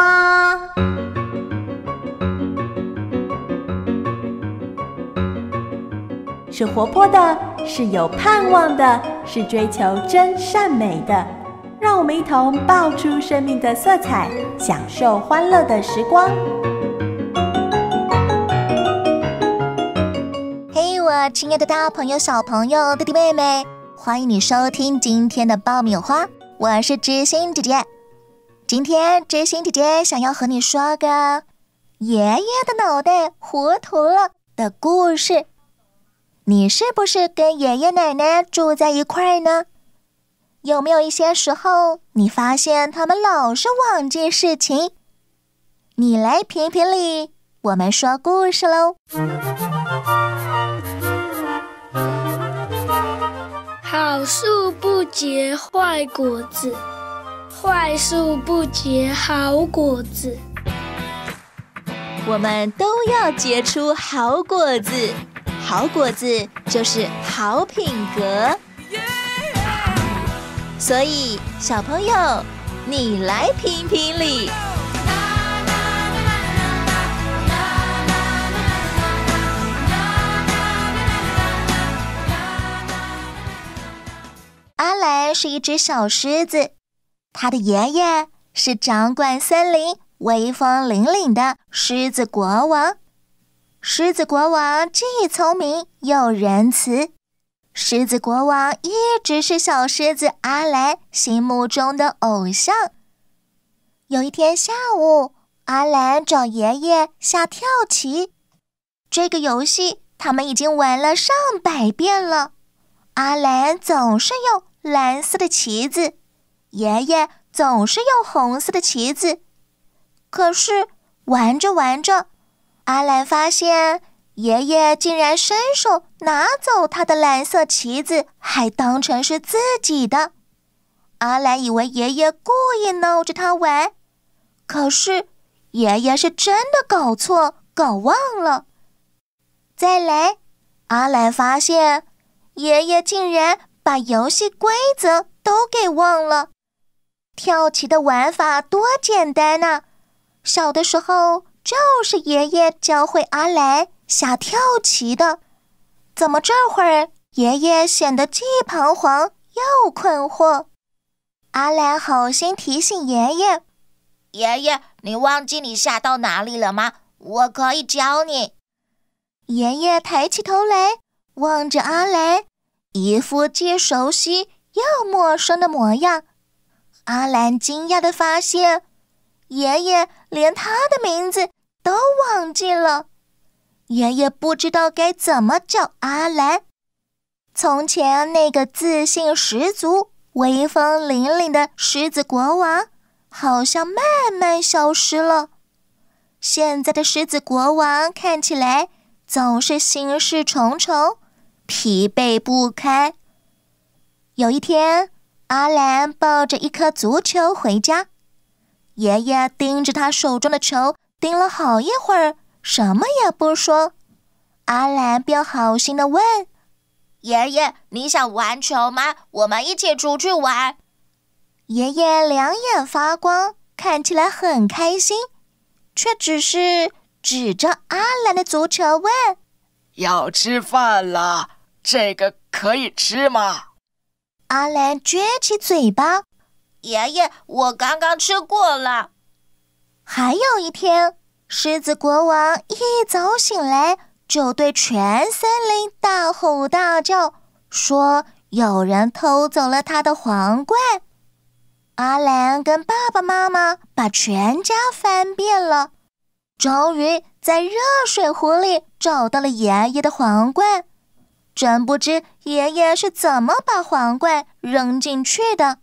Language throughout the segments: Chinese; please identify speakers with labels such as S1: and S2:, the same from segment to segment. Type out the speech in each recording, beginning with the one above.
S1: 花是活泼的，是有盼望的，是追求真善美的。让我们一同爆出生命的色彩，享受欢乐的时光。嘿，我亲爱的大朋友、小朋友、弟弟妹妹，欢迎你收听今天的爆米花，我是知心姐姐。今天追星姐姐想要和你说个“爷爷的脑袋糊涂了”的故事。你是不是跟爷爷奶奶住在一块儿呢？有没有一些时候你发现他们老是忘记事情？你来评评理，我们说故事喽。好树不结坏果子。快速不结好果子，我们都要结出好果子。好果子就是好品格，所以小朋友，你来评评理。阿来是一只小狮子。他的爷爷是掌管森林、威风凛凛的狮子国王。狮子国王既聪明又仁慈。狮子国王一直是小狮子阿兰心目中的偶像。有一天下午，阿兰找爷爷下跳棋。这个游戏他们已经玩了上百遍了。阿兰总是用蓝色的棋子。爷爷总是用红色的棋子，可是玩着玩着，阿兰发现爷爷竟然伸手拿走他的蓝色棋子，还当成是自己的。阿兰以为爷爷故意闹着他玩，可是爷爷是真的搞错、搞忘了。再来，阿兰发现爷爷竟然把游戏规则都给忘了。跳棋的玩法多简单呐！小的时候就是爷爷教会阿雷下跳棋的。怎么这会儿爷爷显得既彷徨又困惑？阿雷好心提醒爷爷：“爷爷，你忘记你下到哪里了吗？我可以教你。”爷爷抬起头来，望着阿雷，一副既熟悉又陌生的模样。阿兰惊讶地发现，爷爷连他的名字都忘记了。爷爷不知道该怎么叫阿兰。从前那个自信十足、威风凛凛的狮子国王，好像慢慢消失了。现在的狮子国王看起来总是心事重重、疲惫不堪。有一天。阿兰抱着一颗足球回家，爷爷盯着他手中的球盯了好一会儿，什么也不说。阿兰便好心的问：“爷爷，你想玩球吗？我们一起出去玩。”爷爷两眼发光，看起来很开心，却只是指着阿兰的足球问：“要吃饭了，这个可以吃吗？”阿兰撅起嘴巴。爷爷，我刚刚吃过了。还有一天，狮子国王一早醒来就对全森林大吼大叫，说有人偷走了他的皇冠。阿兰跟爸爸妈妈把全家翻遍了，终于在热水壶里找到了爷爷的皇冠。真不知爷爷是怎么把皇冠扔进去的。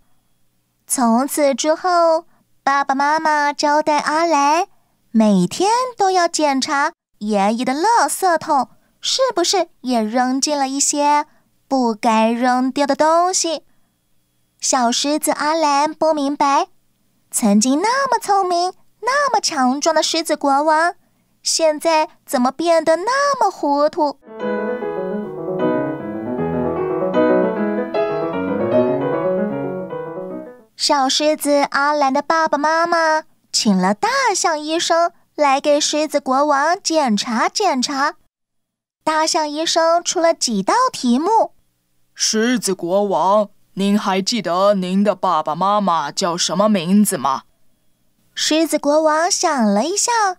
S1: 从此之后，爸爸妈妈招待阿雷，每天都要检查爷爷的垃圾桶是不是也扔进了一些不该扔掉的东西。小狮子阿雷不明白，曾经那么聪明、那么强壮的狮子国王，现在怎么变得那么糊涂？小狮子阿兰的爸爸妈妈请了大象医生来给狮子
S2: 国王检查检查。大象医生出了几道题目：狮子国王，您还记得您的爸爸妈妈叫什么名字吗？狮子国王想了一下，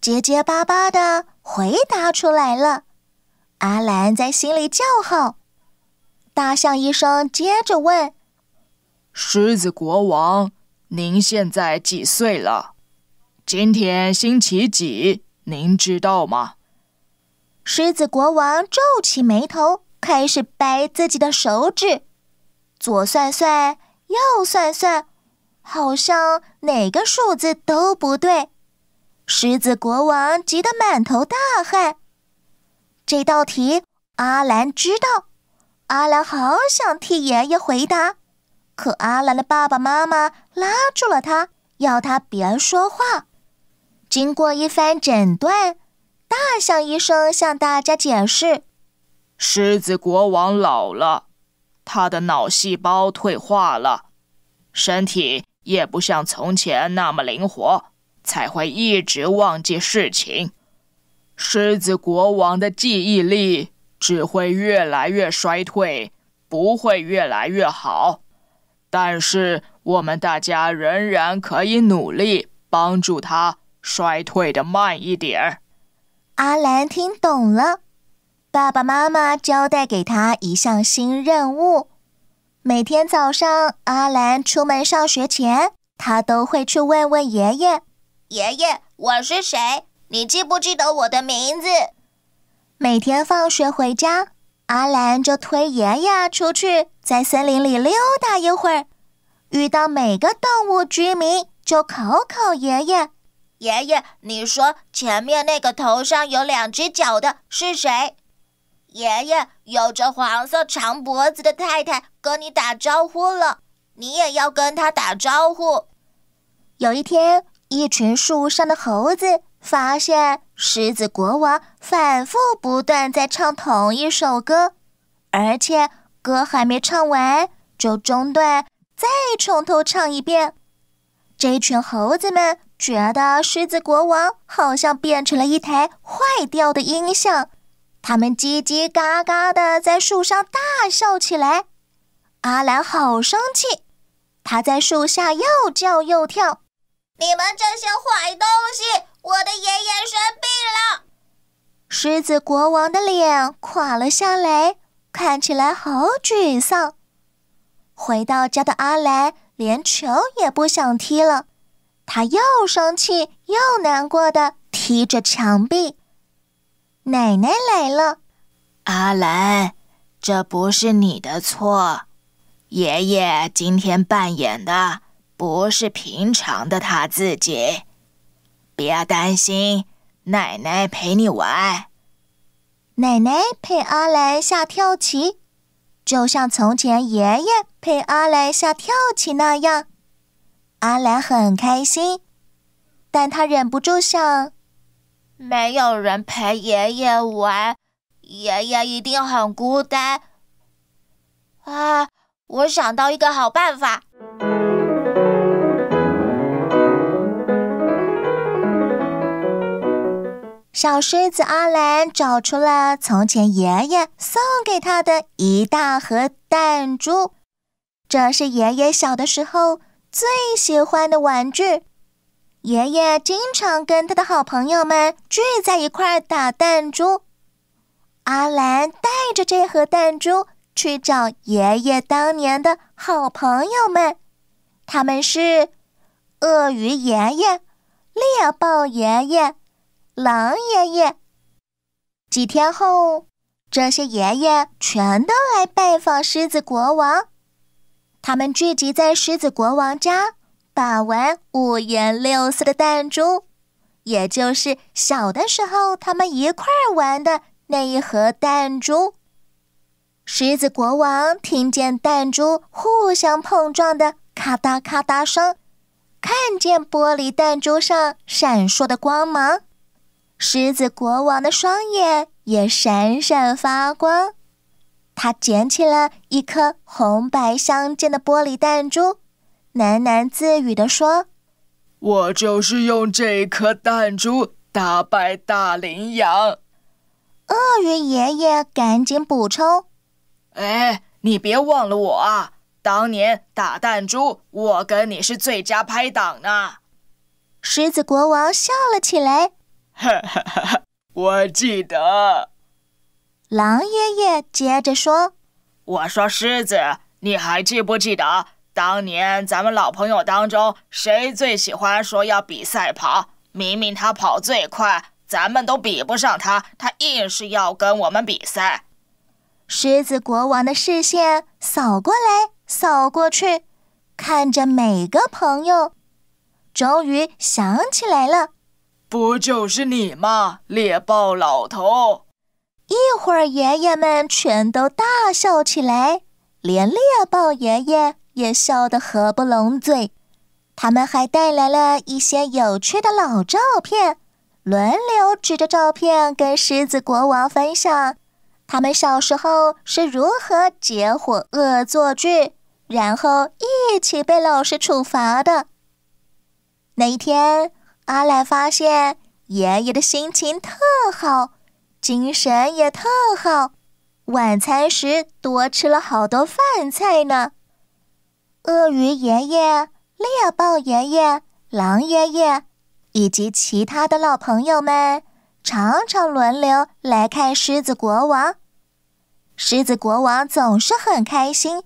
S2: 结结
S1: 巴巴的回答出来了。阿兰在心里叫好。
S2: 大象医生接着问。狮子国王，您现在几岁了？今天星期几？您知道吗？狮子国王皱起眉头，开始
S1: 掰自己的手指，左算算，右算算，好像哪个数字都不对。狮子国王急得满头大汗。这道题，阿兰知道。阿兰好想替爷爷回答。可阿兰的爸爸妈妈拉住了他，要他别说话。经过一番诊
S2: 断，大象医生向大家解释：狮子国王老了，他的脑细胞退化了，身体也不像从前那么灵活，才会一直忘记事情。狮子国王的记忆力只会越来越衰退，不会越来越好。但是我们大家仍然可以努力帮助他衰退的慢一点儿。
S1: 阿兰听懂了，爸爸妈妈交代给他一项新任务：每天早上阿兰出门上学前，他都会去问问爷爷：“爷爷，我是谁？你记不记得我的名字？”每天放学回家。阿兰就推爷爷出去，在森林里溜达一会儿。遇到每个动物居民，就考考爷爷：“爷爷，你说前面那个头上有两只脚的是谁？”爷爷有着黄色长脖子的太太跟你打招呼了，你也要跟他打招呼。有一天，一群树上的猴子发现。狮子国王反复不断在唱同一首歌，而且歌还没唱完就中断，再从头唱一遍。这群猴子们觉得狮子国王好像变成了一台坏掉的音响，他们叽叽嘎嘎的在树上大笑起来。阿兰好生气，他在树下又叫又跳：“你们这些坏东西！”我的爷爷生病了，狮子国王的脸垮了下来，看起来好沮丧。回到家的阿兰连球也不想踢了，他又生气又难过的踢着
S2: 墙壁。奶奶来了，阿兰，这不是你的错。爷爷今天扮演的不是平常的他自己。别担心，奶奶陪你玩。
S1: 奶奶陪阿莱下跳棋，就像从前爷爷陪阿莱下跳棋那样。阿莱很开心，但他忍不住想：没有人陪爷爷玩，爷爷一定很孤单。啊！我想到一个好办法。小狮子阿兰找出了从前爷爷送给他的一大盒弹珠，这是爷爷小的时候最喜欢的玩具。爷爷经常跟他的好朋友们聚在一块打弹珠。阿兰带着这盒弹珠去找爷爷当年的好朋友们，他们是鳄鱼爷爷、猎豹爷爷。狼爷爷。几天后，这些爷爷全都来拜访狮子国王。他们聚集在狮子国王家，把玩五颜六色的弹珠，也就是小的时候他们一块儿玩的那一盒弹珠。狮子国王听见弹珠互相碰撞的咔嗒咔嗒声，看见玻璃弹珠上闪烁的光芒。狮子国王的双眼也闪闪发光，他捡起了一颗红白相间的玻璃弹珠，喃喃
S2: 自语地说：“我就是用这颗弹珠打败大羚羊。”鳄鱼爷爷赶紧补充：“哎，你别忘了我啊！当年打弹珠，我跟你是最佳拍档呢。”狮
S1: 子国王笑了起来。
S2: 哈哈，我记得。狼爷爷接着说：“我说狮子，你还记不记得当年咱们老朋友当中，谁最喜欢说要比赛跑？明明他跑最快，咱们都比不上他，他硬是要跟我们比赛。”狮子国
S1: 王的视线扫过来，扫过去，看着每个朋友，终于想起来了。
S2: 不就是你吗，猎豹老头！
S1: 一会儿，爷爷们全都大笑起来，连猎豹爷爷也笑得合不拢嘴。他们还带来了一些有趣的老照片，轮流指着照片跟狮子国王分享他们小时候是如何结伙恶作剧，然后一起被老师处罚的。那一天。阿赖发现爷爷的心情特好，精神也特好。晚餐时多吃了好多饭菜呢。鳄鱼爷爷、猎豹爷爷、狼爷爷以及其他的老朋友们，常常轮流来看狮子国王。狮子国王总是很开心，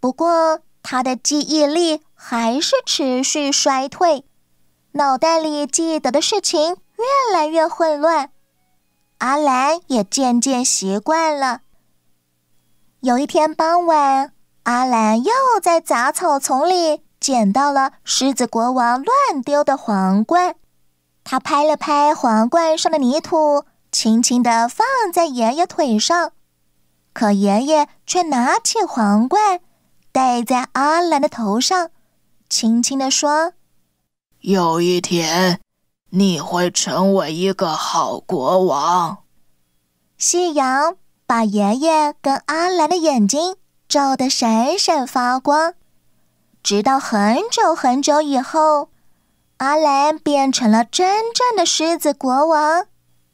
S1: 不过他的记忆力还是持续衰退。脑袋里记得的事情越来越混乱，阿兰也渐渐习惯了。有一天傍晚，阿兰又在杂草丛里捡到了狮子国王乱丢的皇冠，他拍了拍皇冠上的泥土，轻轻地放在爷爷腿上。可爷爷却拿起皇冠，戴在阿兰的头上，轻
S2: 轻地说。有一天，你会成为一个好国王。夕阳把爷爷跟阿兰
S1: 的眼睛照得闪闪发光。直到很久很久以后，阿兰变成了真正的狮子国王，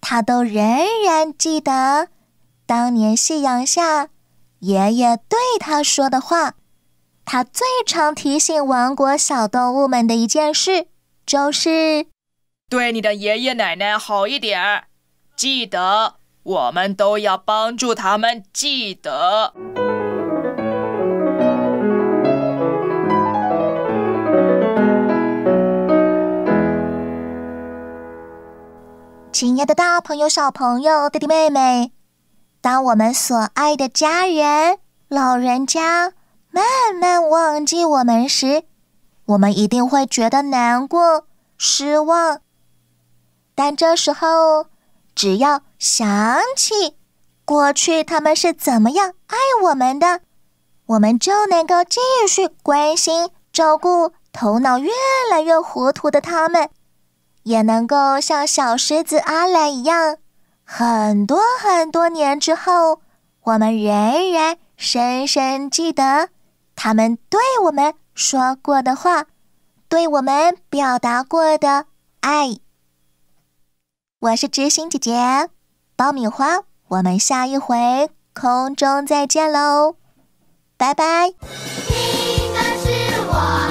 S1: 他都仍然记得当年夕阳下爷爷对他说的话。他最常提醒王国小动物们的一件事。就是
S2: 对你的爷爷奶奶好一点儿，记得我们都要帮助他们。记得，
S1: 亲爱的大朋友、小朋友、弟弟妹妹，当我们所爱的家人、老人家慢慢忘记我们时。我们一定会觉得难过、失望，但这时候只要想起过去他们是怎么样爱我们的，我们就能够继续关心、照顾头脑越来越糊涂的他们，也能够像小狮子阿兰一样，很多很多年之后，我们仍然深深记得他们对我们。说过的话，对我们表达过的爱。我是知心姐姐爆米花，我们下一回空中再见喽，拜拜。是我。